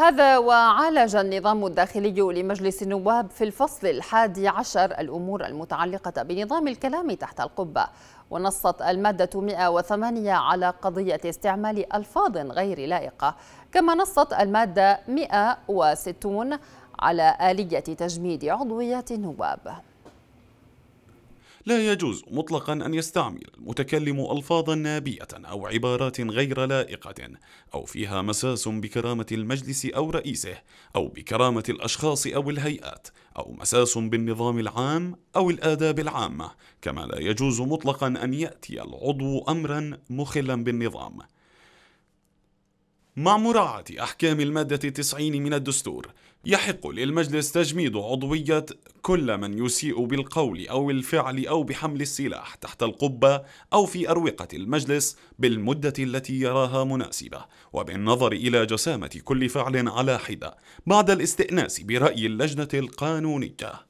هذا وعالج النظام الداخلي لمجلس النواب في الفصل الحادي عشر الأمور المتعلقة بنظام الكلام تحت القبة ونصت المادة 108 على قضية استعمال ألفاظ غير لائقة كما نصت المادة 160 على آلية تجميد عضويات النواب لا يجوز مطلقا أن يستعمل المتكلم ألفاظا نابية أو عبارات غير لائقة أو فيها مساس بكرامة المجلس أو رئيسه أو بكرامة الأشخاص أو الهيئات أو مساس بالنظام العام أو الآداب العامة كما لا يجوز مطلقا أن يأتي العضو أمرا مخلا بالنظام مع مراعاة أحكام المادة 90 من الدستور يحق للمجلس تجميد عضوية كل من يسيء بالقول أو الفعل أو بحمل السلاح تحت القبة أو في أروقة المجلس بالمدة التي يراها مناسبة وبالنظر إلى جسامة كل فعل على حدة بعد الاستئناس برأي اللجنة القانونية